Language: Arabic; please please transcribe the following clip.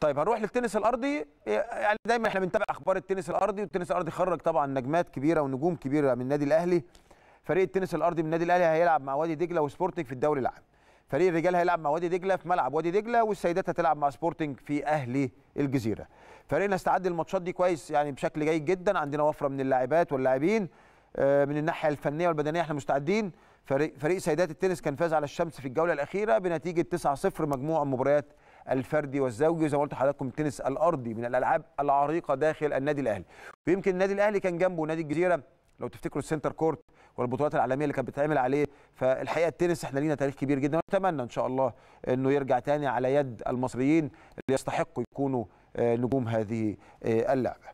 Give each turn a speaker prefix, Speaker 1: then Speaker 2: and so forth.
Speaker 1: طيب
Speaker 2: هنروح للتنس الارضي إيه، يعني دايما احنا بنتابع اخبار التنس الارضي والتنس الارضي خرج طبعا نجمات كبيره ونجوم كبيره من النادي الاهلي فريق التنس الارضي من النادي الاهلي هيلعب مع وادي دجله وسبورتنج في الدوري العام فريق الرجال هيلعب مع وادي دجله في ملعب وادي دجله والسيدات هتلعب مع سبورتنج في اهلي الجزيره فريقنا استعد للماتشات دي كويس يعني بشكل جيد جدا عندنا وفره من اللاعبات واللاعبين آه، من الناحيه الفنيه والبدنيه احنا مستعدين فريق فريق سيدات التنس كان فاز على الشمس في الجوله الاخيره بنتيجه 9-0 مجموع المباريات الفردي والزوجي وزي ما قلت لحضراتكم التنس الارضي من الالعاب العريقه داخل النادي الاهلي ويمكن النادي الاهلي كان جنبه نادي الجزيره لو تفتكروا السنتر كورت والبطولات العالميه اللي كانت بتتعمل عليه فالحقيقه التنس احنا لينا تاريخ كبير جدا ونتمنى ان شاء الله انه يرجع تاني على يد المصريين اللي يستحقوا يكونوا آه، نجوم هذه آه، اللعبه